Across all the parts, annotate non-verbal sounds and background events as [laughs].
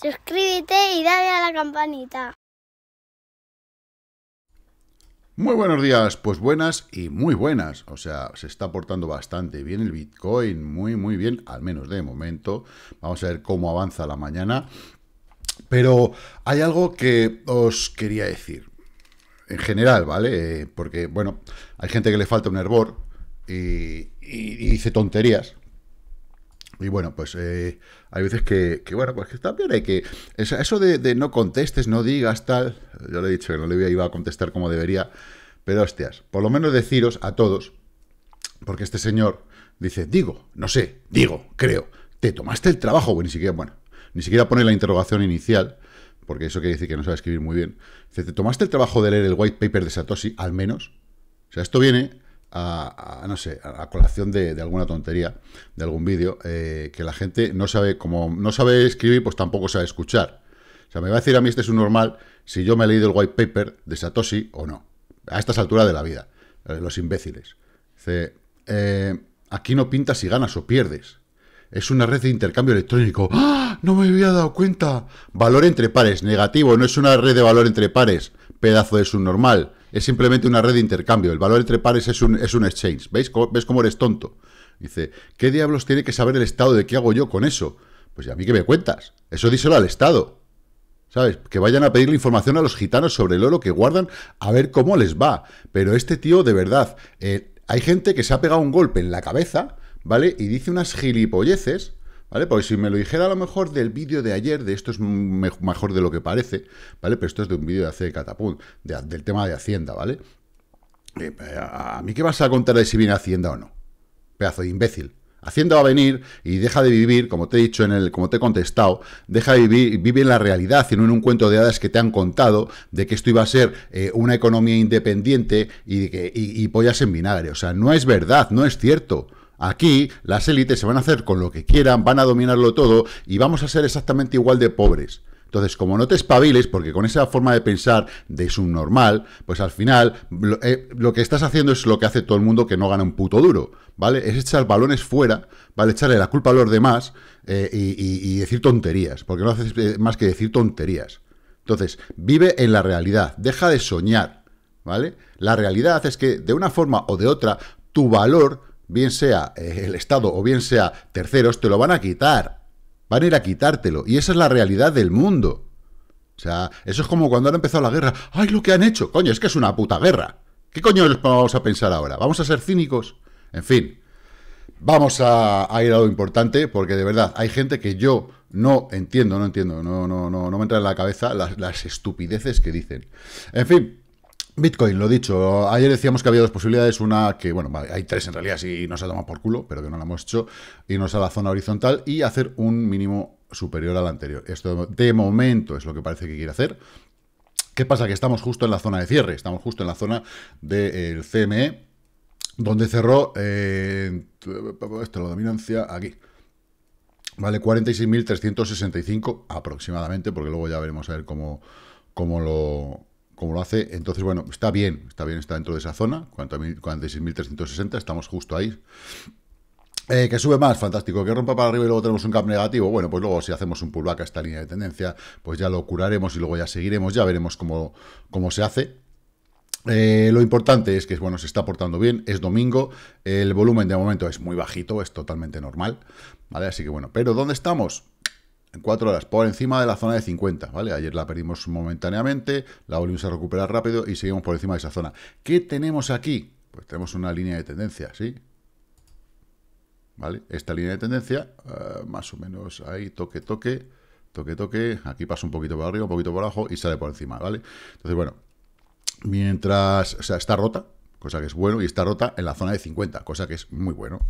Suscríbete y dale a la campanita. Muy buenos días, pues buenas y muy buenas. O sea, se está portando bastante bien el Bitcoin, muy, muy bien, al menos de momento. Vamos a ver cómo avanza la mañana. Pero hay algo que os quería decir. En general, ¿vale? Eh, porque, bueno, hay gente que le falta un hervor y, y dice tonterías y bueno, pues eh, hay veces que, bueno, pues que también hay que... Eso de, no contestes, no digas tal... Yo le he dicho que no le iba a contestar como debería, pero hostias, por lo menos deciros a todos, porque este señor dice, digo, no sé, digo, creo, te tomaste el trabajo, bueno, ni siquiera, bueno, ni siquiera pone la interrogación inicial, porque eso quiere decir que no sabe escribir muy bien. ¿te tomaste el trabajo de leer el white paper de Satoshi, al menos? O sea, esto viene a, no sé, a colación de, alguna tontería, de algún vídeo, eh, que la gente no sabe, como no sabe escribir, pues tampoco sabe escuchar. O sea, me va a decir a mí este es un normal si yo me he leído el white paper de Satoshi o no. A estas alturas de la vida, eh, los imbéciles. Dice, eh, aquí no pintas si ganas o pierdes. Es una red de intercambio electrónico. ¡Ah! No me había dado cuenta. Valor entre pares, negativo, no es una red de valor entre pares pedazo de subnormal. Es simplemente una red de intercambio. El valor entre pares es un, es un exchange. ¿Veis? ¿Ves cómo eres tonto? Dice, ¿qué diablos tiene que saber el Estado de qué hago yo con eso? Pues a mí que me cuentas. Eso díselo al Estado. ¿Sabes? Que vayan a pedirle información a los gitanos sobre el oro que guardan a ver cómo les va. Pero este tío, de verdad, eh, hay gente que se ha pegado un golpe en la cabeza, ¿vale? Y dice unas gilipolleces ¿Vale? Porque si me lo dijera a lo mejor del vídeo de ayer, de esto es mejor de lo que parece, ¿vale? Pero esto es de un vídeo de hace de Catapult, del tema de Hacienda, ¿vale? Eh, eh, ¿A mí qué vas a contar de si viene Hacienda o no? Pedazo de imbécil. Hacienda va a venir y deja de vivir, como te he dicho en el, como te he contestado, deja de vivir, vive en la realidad, y no en un cuento de hadas que te han contado de que esto iba a ser eh, una economía independiente y, que, y, y pollas en vinagre. O sea, no es verdad, no es cierto. Aquí las élites se van a hacer con lo que quieran, van a dominarlo todo y vamos a ser exactamente igual de pobres. Entonces, como no te espabiles, porque con esa forma de pensar de subnormal, pues al final lo, eh, que estás haciendo es lo que hace todo el mundo que no gana un puto duro, ¿vale? Es echar balones fuera, ¿vale? Echarle la culpa a los demás eh, y, y, decir tonterías, porque no haces eh, más que decir tonterías. Entonces, vive en la realidad, deja de soñar, ¿vale? La realidad es que de una forma o de otra, tu valor bien sea eh, el Estado o bien sea terceros, te lo van a quitar. Van a ir a quitártelo. Y esa es la realidad del mundo. O sea, eso es como cuando han empezado la guerra. ¡Ay, lo que han hecho! Coño, es que es una puta guerra. ¿Qué coño les vamos a pensar ahora? ¿Vamos a ser cínicos? En fin, vamos a, ir a lo importante, porque de verdad hay gente que yo no entiendo, no entiendo, no, no, no, no me entra en la cabeza las estupideces que dicen. En fin, Bitcoin, lo dicho, ayer decíamos que había dos posibilidades, una que, bueno, hay tres en realidad, si nos ha tomado por culo, pero que no la hemos hecho, irnos a la zona horizontal y hacer un mínimo superior al anterior. Esto de momento es lo que parece que quiere hacer. ¿Qué pasa? Que estamos justo en la zona de cierre, estamos justo en la zona del CME, donde cerró, eh, esto la dominancia, aquí, vale 46.365 aproximadamente, porque luego ya veremos a ver cómo, cómo lo como lo hace. Entonces, bueno, está bien, está bien, está dentro de esa zona, 46.360, estamos justo ahí. Eh, que sube más, fantástico. Que rompa para arriba y luego tenemos un cap negativo. Bueno, pues luego si hacemos un pullback a esta línea de tendencia, pues ya lo curaremos y luego ya seguiremos, ya veremos cómo, cómo se hace. Eh, lo importante es que bueno, se está portando bien, es domingo, el volumen de momento es muy bajito, es totalmente normal, ¿vale? Así que bueno, pero ¿dónde estamos? en cuatro horas, por encima de la zona de 50, ¿vale? Ayer la perdimos momentáneamente, la volvimos a recuperar rápido y seguimos por encima de esa zona. ¿Qué tenemos aquí? Pues tenemos una línea de tendencia, ¿sí? ¿Vale? Esta línea de tendencia, eh, más o menos ahí, toque, toque, toque, toque, aquí pasa un poquito por arriba, un poquito por abajo y sale por encima, ¿vale? Entonces, bueno, mientras, o sea, está rota, cosa que es bueno, y está rota en la zona de 50, cosa que es muy bueno.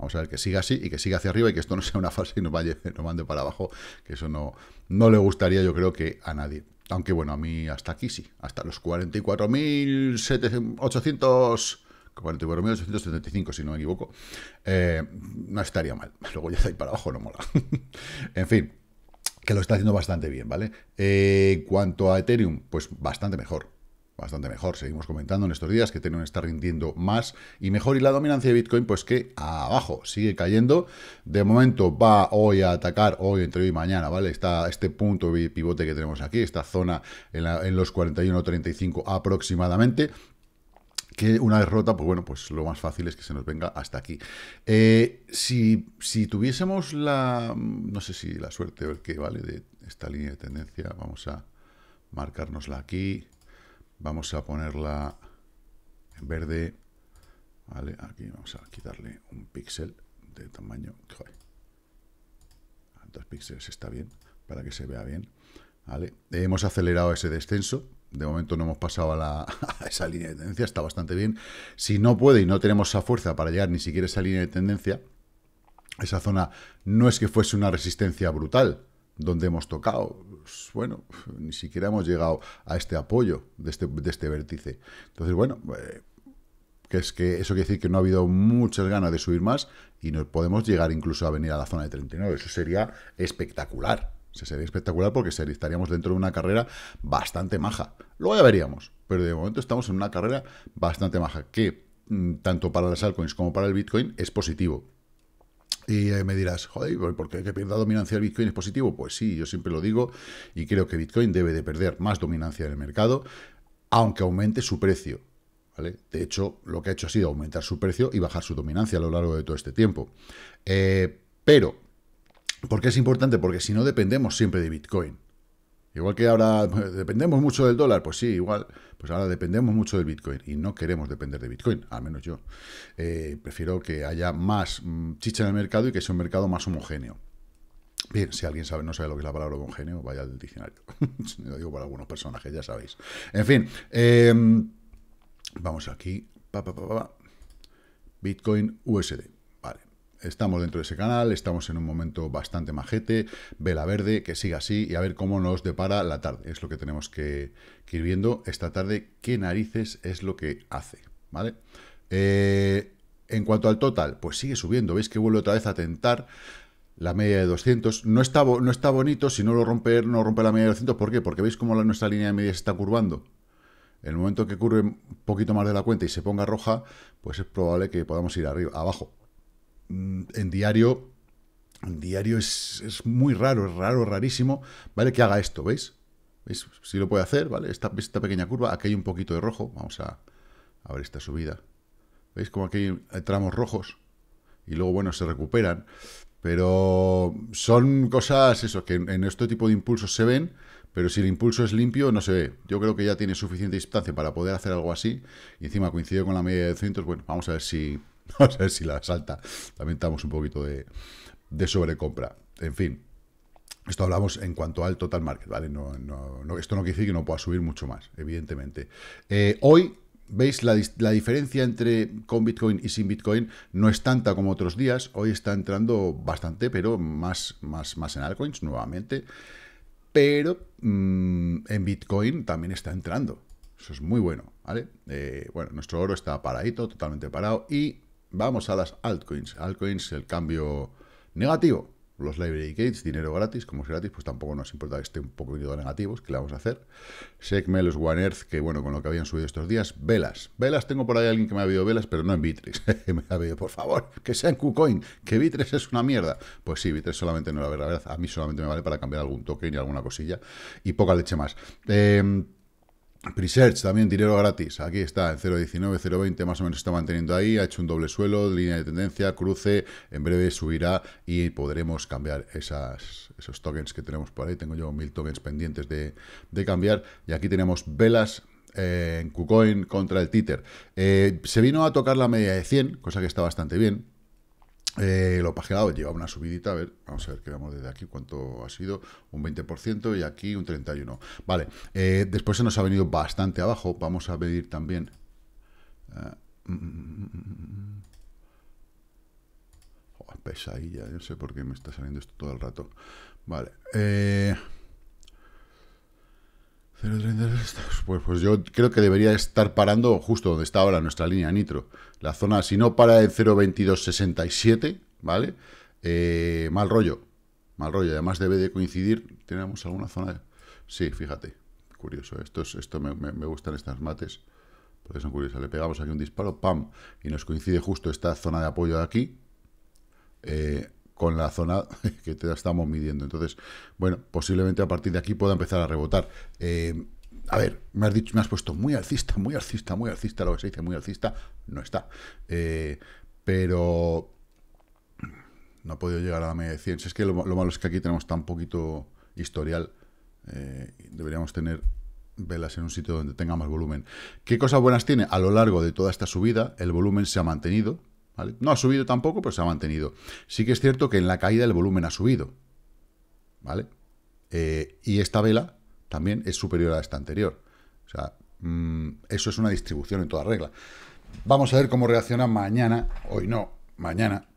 Vamos a ver que siga así y que siga hacia arriba y que esto no sea una falsa y nos, vaya, [laughs] mande para abajo, que eso no, no le gustaría yo creo que a nadie. Aunque bueno, a mí hasta aquí sí, hasta los 44.800... 44.875, si no me equivoco, eh, no estaría mal. [laughs] Luego ya está ahí para abajo no mola. [laughs] en fin, que lo está haciendo bastante bien, ¿vale? Eh, en cuanto a Ethereum, pues bastante mejor bastante mejor. Seguimos comentando en estos días que Ethereum está rindiendo más y mejor y la dominancia de Bitcoin pues que abajo sigue cayendo. De momento va hoy a atacar, hoy entre hoy y mañana, ¿vale? Está este punto pivote que tenemos aquí, esta zona en, los 41.35 aproximadamente que una derrota, pues bueno, pues lo más fácil es que se nos venga hasta aquí. Eh, si, tuviésemos la, mm, no sé si la suerte o el que, ¿vale? De esta línea de tendencia, vamos a marcárnosla aquí. Vamos a ponerla en verde. aquí vamos a quitarle un píxel de tamaño. Dos píxeles está bien, para que se vea bien. Vale, hemos acelerado ese descenso. De momento no hemos pasado a, la, [laughs] esa línea de tendencia, está bastante bien. Si no puede y no tenemos esa fuerza para llegar ni siquiera a esa línea de tendencia, esa zona no es que fuese una resistencia brutal, donde hemos tocado. Pues, bueno, ni siquiera hemos llegado a este apoyo de este, de este vértice. Entonces, bueno, eh, que es que eso quiere decir que no ha habido muchas ganas de subir más y nos podemos llegar incluso a venir a la zona de 39. Eso sería espectacular. Eso sería espectacular porque estaríamos dentro de una carrera bastante maja. Luego ya veríamos, pero de momento estamos en una carrera bastante maja que mm, tanto para las altcoins como para el Bitcoin es positivo. Y eh, me dirás, joder, ¿por qué que pierda dominancia el Bitcoin es positivo? Pues sí, yo siempre lo digo y creo que Bitcoin debe de perder más dominancia en el mercado, aunque aumente su precio. ¿vale? De hecho, lo que ha hecho ha sido aumentar su precio y bajar su dominancia a lo largo de todo este tiempo. Eh, pero, ¿por qué es importante? Porque si no dependemos siempre de Bitcoin. Igual que ahora [laughs] dependemos mucho del dólar, pues sí, igual, pues ahora dependemos mucho del Bitcoin y no queremos depender de Bitcoin, al menos yo. Eh, prefiero que haya más mm, chicha en el mercado y que sea un mercado más homogéneo. Bien, si alguien sabe, no sabe lo que es la palabra homogéneo, vaya al diccionario. [laughs] lo digo para algunos personajes, ya sabéis. En fin, em, vamos aquí. Bitcoin USD estamos dentro de ese canal, estamos en un momento bastante majete, vela verde, que siga así y a ver cómo nos depara la tarde. Es lo que tenemos que, ir viendo esta tarde, qué narices es lo que hace, ¿vale? Eh, en cuanto al total, pues sigue subiendo, veis que vuelve otra vez a tentar la media de 200. No está, no está bonito, si no lo rompe, no rompe la media de 200, ¿por qué? Porque veis cómo la, nuestra línea de media se está curvando. En el momento que curve un poquito más de la cuenta y se ponga roja, pues es probable que podamos ir arriba, abajo, Mm, en diario, en diario es, muy raro, es raro, rarísimo, ¿vale? Que haga esto, ¿veis? ¿Veis? Si lo puede hacer, ¿vale? Esta, pequeña curva, aquí hay un poquito de rojo, vamos a, a ver esta subida. ¿Veis? Como aquí hay tramos rojos y luego, bueno, se recuperan. Pero son cosas, eso, que en este tipo de impulsos se ven, pero si el impulso es limpio, no se ve. Yo creo que ya tiene suficiente distancia para poder hacer algo así, y encima coincide con la media de 200, bueno, vamos a ver si [laughs] Vamos a ver si la salta. También estamos un poquito de, sobrecompra. En fin, esto hablamos en cuanto al total market, ¿vale? esto no quiere decir que no pueda subir mucho más, evidentemente. Eh, hoy ¿Veis? La, diferencia entre con Bitcoin y sin Bitcoin no es tanta como otros días. Hoy está entrando bastante, pero más, más, más en altcoins nuevamente. Pero mm, en Bitcoin también está entrando. Eso es muy bueno, ¿vale? Eh, bueno, nuestro oro está paradito, totalmente parado. Y Vamos a las altcoins. Altcoins, el cambio negativo. Los library gates, dinero gratis, como es gratis, pues tampoco nos importa que esté un poco negativos, que le vamos a hacer. Segme, One Earth, que bueno, con lo que habían subido estos días. Velas. Velas, tengo por ahí alguien que me ha habido velas, pero no en Bitrix. [laughs] me ha habido, por favor, que sea en KuCoin, que Bitrix es una mierda. Pues sí, Bitrix solamente no la verdad. A mí solamente me vale para cambiar algún token y alguna cosilla. Y poca leche más. Eh, Presearch también dinero gratis, aquí está, en 0.19, 0.20 más o menos está manteniendo ahí, ha hecho un doble suelo, línea de tendencia, cruce, en breve subirá y podremos cambiar esos tokens que tenemos por ahí, tengo yo mil tokens pendientes de, cambiar y aquí tenemos velas eh, en KuCoin contra el títer. Eh, se vino a tocar la media de 100, cosa que está bastante bien, eh, lo paginado lleva una subidita, a ver, vamos a ver qué vemos desde aquí cuánto ha sido, un 20% y aquí un 31%. Vale, eh, después se nos ha venido bastante abajo, vamos a pedir también... oh, pesadilla, no sé por qué me está saliendo esto todo el rato. Vale, eh... Pues, pues, pues yo creo que debería estar parando justo donde está ahora nuestra línea nitro. La zona, si no para en 0.2267, ¿vale? Eh, mal rollo, mal rollo. Además debe de coincidir, ¿tenemos alguna zona? De... Sí, fíjate, curioso. Esto, es, esto me, gustan estas mates, porque son curiosas. Le pegamos aquí un disparo, ¡pam! Y nos coincide justo esta zona de apoyo de aquí. Eh, con la zona [laughs] que te estamos midiendo. Entonces, bueno, posiblemente a partir de aquí pueda empezar a rebotar. Eh, a ver, me has dicho, me has puesto muy alcista, muy alcista, muy alcista, lo que se dice muy alcista, no está. Eh, pero no ha podido llegar a la media de 100. es que lo, malo es que aquí tenemos tan poquito historial. Eh, deberíamos tener velas en un sitio donde tenga más volumen. ¿Qué cosas buenas tiene? A lo largo de toda esta subida, el volumen se ha mantenido, no ha subido tampoco, pero se ha mantenido. Sí que es cierto que en la caída el volumen ha subido, ¿vale? Eh, y esta vela también es superior a esta anterior. O sea, mm, eso es una distribución en toda regla. Vamos a ver cómo reacciona mañana, hoy no, mañana,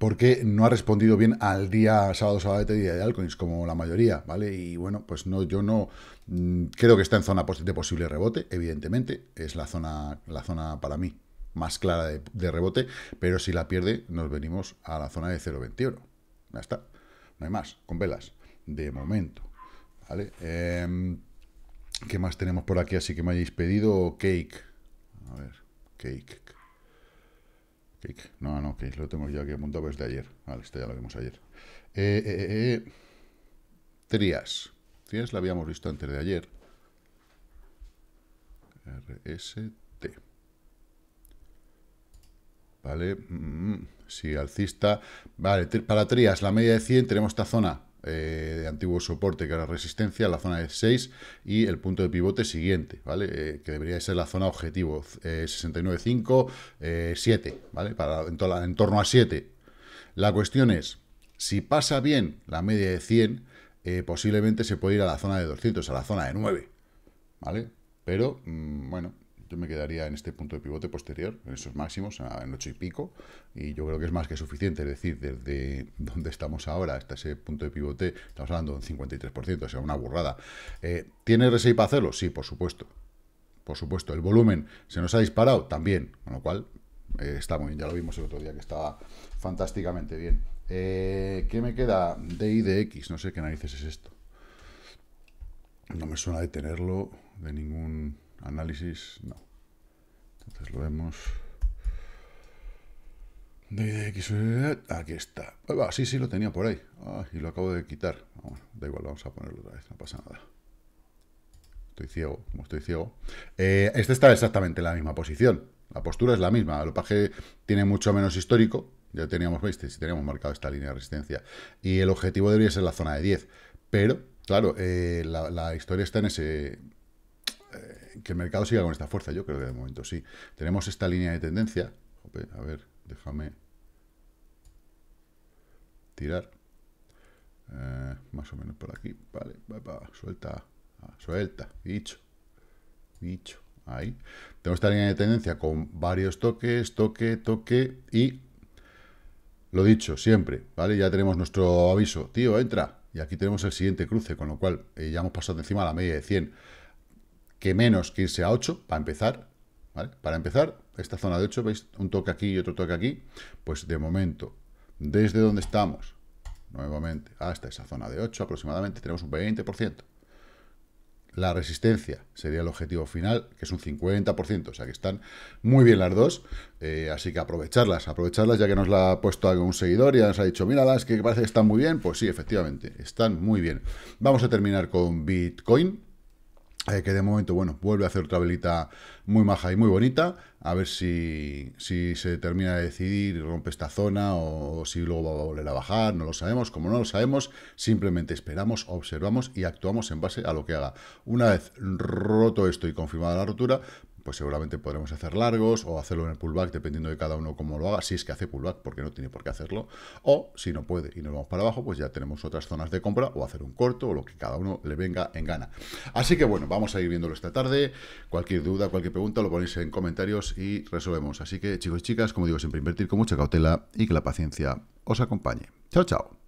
porque no ha respondido bien al día sábado, sábado día de Alcoins, como la mayoría, ¿vale? Y bueno, pues no, yo no mm, creo que está en zona de posible rebote, evidentemente, es la zona, la zona para mí, más clara de, rebote, pero si la pierde nos venimos a la zona de 0,21. Ya está, no hay más, con velas, de momento. ¿vale? Em, ¿Qué más tenemos por aquí? Así que me hayáis pedido cake. A ver, cake. Cake. No, no, cake. Lo tengo ya aquí apuntado de ayer. Vale, esto ya lo vimos ayer. Eh, eh, eh, Trías, Trías la habíamos visto antes de ayer. RS, ¿vale? Mm, si alcista, vale, para trías, la media de 100, tenemos esta zona eh, de antiguo soporte, que era resistencia, la zona de 6 y el punto de pivote siguiente, ¿vale? Eh, que debería ser la zona objetivo, eh, 69.5, 7, eh, ¿vale? Para, en, torno a 7. La cuestión es, si pasa bien la media de 100, posiblemente se puede ir a la zona de 200, a la zona de 9, ¿vale? Pero, mm, bueno, yo me quedaría en este punto de pivote posterior, en esos máximos, en 8 y pico, y yo creo que es más que suficiente, es decir, desde [laughs] donde estamos ahora hasta ese punto de pivote, estamos hablando de un 53%, o sea, una burrada. Eh, ¿Tiene RSI para hacerlo? Sí, por supuesto. Por supuesto. ¿El volumen se nos ha disparado? También, con lo cual eh, está muy bien, ya lo vimos el otro día que estaba fantásticamente bien. Eh, ¿Qué me queda? de x no sé qué narices es esto. No me suena de tenerlo de ningún análisis, no. Entonces lo vemos. Aquí está. Ah, sí, sí, lo tenía por ahí. Ah, y lo acabo de quitar. Ah, bueno, da igual, vamos a ponerlo otra vez, no pasa nada. Estoy ciego, como estoy ciego. Eh, este está exactamente en la misma posición. La postura es la misma. El paje tiene mucho menos histórico. Ya teníamos, veis, si teníamos marcado esta línea de resistencia. Y el objetivo debería ser la zona de 10. Pero, claro, eh, la, historia está en ese... Eh, que el mercado siga con esta fuerza, yo creo que de momento sí. Tenemos esta línea de tendencia. a ver, déjame tirar. Eh, más o menos por aquí. Vale, suelta, ah, suelta, bicho, bicho. Ahí. Tenemos esta línea de tendencia con varios toques, toque, toque y lo dicho, siempre, ¿vale? Ya tenemos nuestro aviso, tío, entra. Y aquí tenemos el siguiente cruce, con lo cual eh, ya hemos pasado encima a la media de 100 que menos que irse a 8, para empezar, Para empezar, esta zona de 8, veis, un toque aquí y otro toque aquí, pues de momento, desde donde estamos, nuevamente, hasta esa zona de 8 aproximadamente, tenemos un 20%. La resistencia sería el objetivo final, que es un 50%, o sea que están muy bien las dos, eh, así que aprovecharlas, aprovecharlas ya que nos la ha puesto algún seguidor y nos ha dicho, las que parece que están muy bien, pues sí, efectivamente, están muy bien. Vamos a terminar con Bitcoin, eh, que de momento, bueno, vuelve a hacer otra velita muy maja y muy bonita. A ver si, si se termina de decidir y rompe esta zona o, o, si luego va a volver a bajar. No lo sabemos. Como no lo sabemos, simplemente esperamos, observamos y actuamos en base a lo que haga. Una vez roto esto y confirmada la rotura, pues seguramente podremos hacer largos o hacerlo en el pullback, dependiendo de cada uno cómo lo haga, si es que hace pullback, porque no tiene por qué hacerlo, o si no puede y nos vamos para abajo, pues ya tenemos otras zonas de compra o hacer un corto o lo que cada uno le venga en gana. Así que bueno, vamos a ir viéndolo esta tarde, cualquier duda, cualquier pregunta lo ponéis en comentarios y resolvemos. Así que chicos y chicas, como digo, siempre invertir con mucha cautela y que la paciencia os acompañe. Chao, chao.